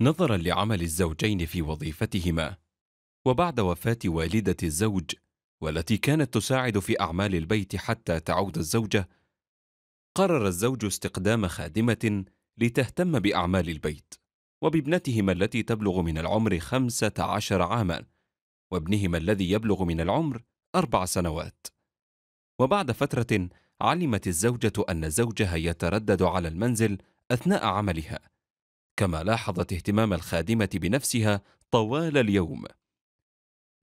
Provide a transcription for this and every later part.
نظرا لعمل الزوجين في وظيفتهما وبعد وفاه والده الزوج والتي كانت تساعد في اعمال البيت حتى تعود الزوجه قرر الزوج استقدام خادمه لتهتم باعمال البيت وبابنتهما التي تبلغ من العمر خمسه عشر عاما وابنهما الذي يبلغ من العمر اربع سنوات وبعد فتره علمت الزوجه ان زوجها يتردد على المنزل اثناء عملها كما لاحظت اهتمام الخادمة بنفسها طوال اليوم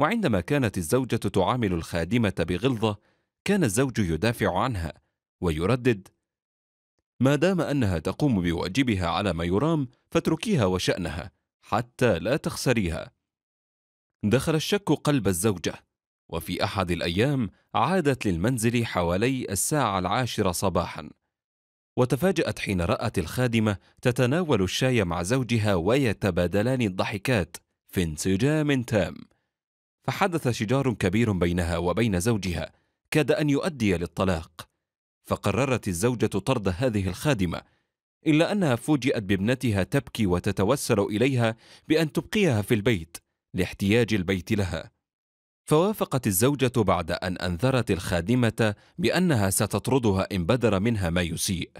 وعندما كانت الزوجة تعامل الخادمة بغلظة كان الزوج يدافع عنها ويردد ما دام أنها تقوم بواجبها على ما يرام فاتركيها وشأنها حتى لا تخسريها دخل الشك قلب الزوجة وفي أحد الأيام عادت للمنزل حوالي الساعة العاشرة صباحاً وتفاجأت حين رأت الخادمة تتناول الشاي مع زوجها ويتبادلان الضحكات في انسجام تام فحدث شجار كبير بينها وبين زوجها كاد أن يؤدي للطلاق فقررت الزوجة طرد هذه الخادمة إلا أنها فوجئت بابنتها تبكي وتتوسل إليها بأن تبقيها في البيت لاحتياج البيت لها فوافقت الزوجة بعد أن أنذرت الخادمة بأنها ستطردها إن بدر منها ما يسيء.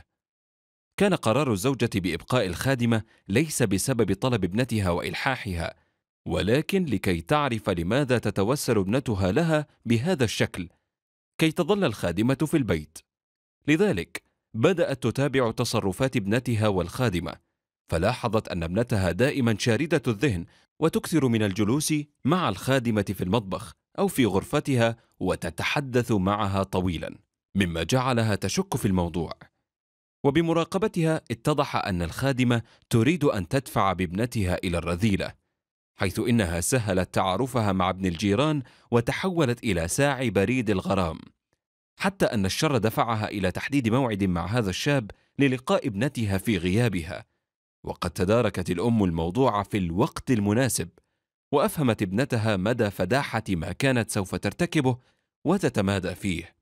كان قرار الزوجة بإبقاء الخادمة ليس بسبب طلب ابنتها وإلحاحها، ولكن لكي تعرف لماذا تتوسل ابنتها لها بهذا الشكل، كي تظل الخادمة في البيت. لذلك بدأت تتابع تصرفات ابنتها والخادمة، فلاحظت أن ابنتها دائما شاردة الذهن وتكثر من الجلوس مع الخادمة في المطبخ أو في غرفتها وتتحدث معها طويلا مما جعلها تشك في الموضوع وبمراقبتها اتضح أن الخادمة تريد أن تدفع بابنتها إلى الرذيلة حيث إنها سهلت تعارفها مع ابن الجيران وتحولت إلى ساعي بريد الغرام حتى أن الشر دفعها إلى تحديد موعد مع هذا الشاب للقاء ابنتها في غيابها وقد تداركت الام الموضوع في الوقت المناسب وافهمت ابنتها مدى فداحه ما كانت سوف ترتكبه وتتمادى فيه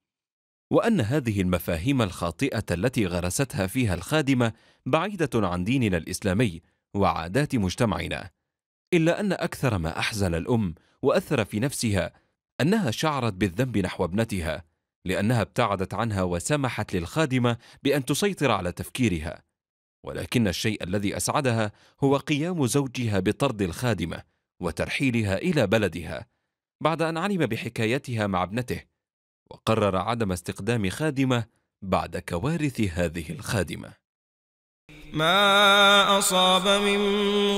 وان هذه المفاهيم الخاطئه التي غرستها فيها الخادمه بعيده عن ديننا الاسلامي وعادات مجتمعنا الا ان اكثر ما احزن الام واثر في نفسها انها شعرت بالذنب نحو ابنتها لانها ابتعدت عنها وسمحت للخادمه بان تسيطر على تفكيرها ولكن الشيء الذي أسعدها هو قيام زوجها بطرد الخادمة وترحيلها إلى بلدها بعد أن علم بحكايتها مع ابنته وقرر عدم استخدام خادمة بعد كوارث هذه الخادمة ما أصاب من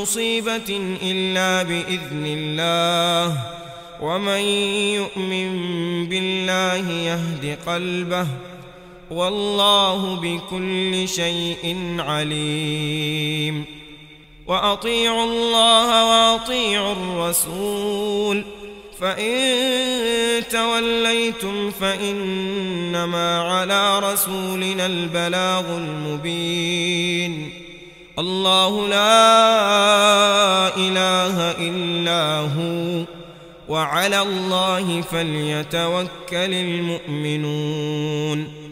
مصيبة إلا بإذن الله ومن يؤمن بالله يهد قلبه والله بكل شيء عليم وأطيعوا الله وأطيعوا الرسول فإن توليتم فإنما على رسولنا البلاغ المبين الله لا إله إلا هو وعلى الله فليتوكل المؤمنون